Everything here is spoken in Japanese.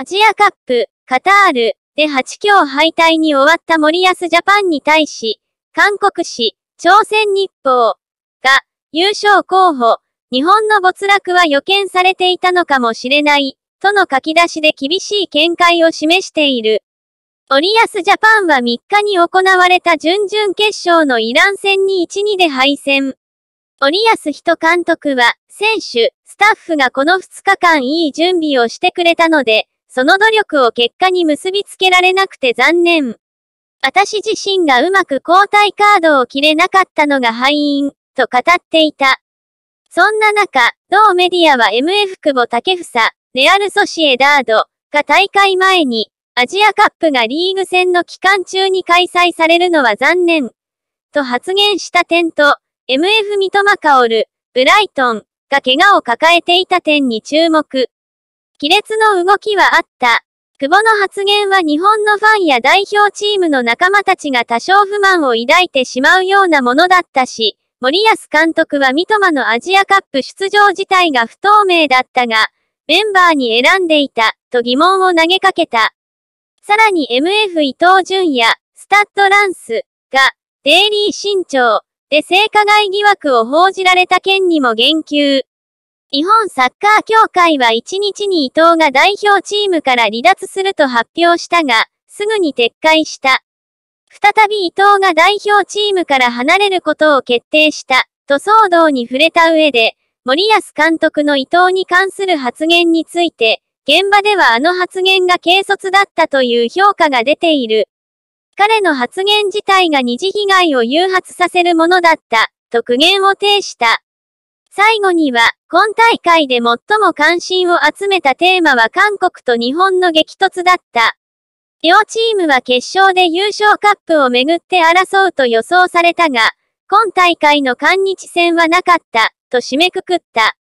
アジアカップ、カタールで8強敗退に終わった森保ジャパンに対し、韓国紙、朝鮮日報が優勝候補、日本の没落は予見されていたのかもしれない、との書き出しで厳しい見解を示している。森保ジャパンは3日に行われた準々決勝のイラン戦に1-2で敗戦。森保人監督は、選手、スタッフがこの2日間いい準備をしてくれたので、その努力を結果に結びつけられなくて残念。私自身がうまく交代カードを切れなかったのが敗因、と語っていた。そんな中、同メディアは MF 久保竹房、レアルソシエダード、が大会前に、アジアカップがリーグ戦の期間中に開催されるのは残念。と発言した点と、MF 三笘薫、ブライトン、が怪我を抱えていた点に注目。亀裂の動きはあった。久保の発言は日本のファンや代表チームの仲間たちが多少不満を抱いてしまうようなものだったし、森保監督は三笘のアジアカップ出場自体が不透明だったが、メンバーに選んでいた、と疑問を投げかけた。さらに MF 伊藤淳也、スタッドランス、が、デイリー新潮、で性加害疑惑を報じられた件にも言及。日本サッカー協会は1日に伊藤が代表チームから離脱すると発表したが、すぐに撤回した。再び伊藤が代表チームから離れることを決定した、と騒動に触れた上で、森保監督の伊藤に関する発言について、現場ではあの発言が軽率だったという評価が出ている。彼の発言自体が二次被害を誘発させるものだった、と苦言を呈した。最後には、今大会で最も関心を集めたテーマは韓国と日本の激突だった。両チームは決勝で優勝カップをめぐって争うと予想されたが、今大会の韓日戦はなかった、と締めくくった。